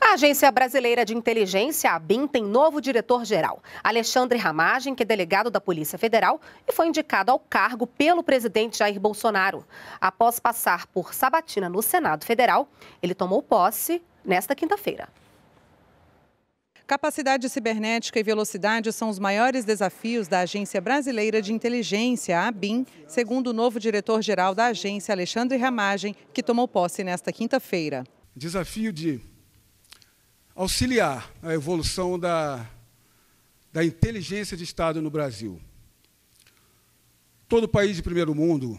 A Agência Brasileira de Inteligência, a BIM, tem novo diretor-geral. Alexandre Ramagem, que é delegado da Polícia Federal e foi indicado ao cargo pelo presidente Jair Bolsonaro. Após passar por sabatina no Senado Federal, ele tomou posse nesta quinta-feira. Capacidade cibernética e velocidade são os maiores desafios da Agência Brasileira de Inteligência, a ABIN, segundo o novo diretor-geral da agência, Alexandre Ramagem, que tomou posse nesta quinta-feira. Desafio de auxiliar a evolução da, da inteligência de Estado no Brasil. Todo país de primeiro mundo,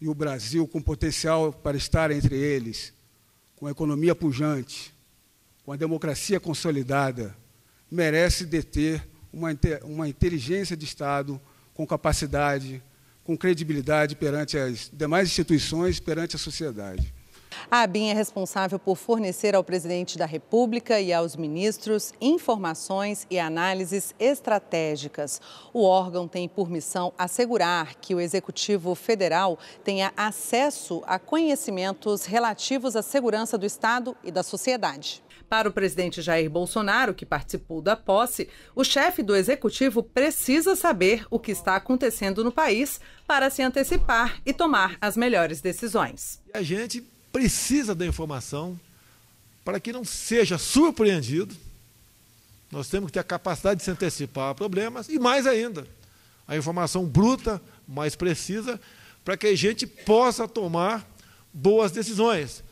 e o Brasil com potencial para estar entre eles, com a economia pujante, com a democracia consolidada, merece deter uma, uma inteligência de Estado com capacidade, com credibilidade perante as demais instituições, perante a sociedade. A ABIN é responsável por fornecer ao presidente da República e aos ministros informações e análises estratégicas. O órgão tem por missão assegurar que o Executivo Federal tenha acesso a conhecimentos relativos à segurança do Estado e da sociedade. Para o presidente Jair Bolsonaro, que participou da posse, o chefe do executivo precisa saber o que está acontecendo no país para se antecipar e tomar as melhores decisões. A gente precisa da informação para que não seja surpreendido. Nós temos que ter a capacidade de se antecipar a problemas e mais ainda, a informação bruta, mais precisa, para que a gente possa tomar boas decisões.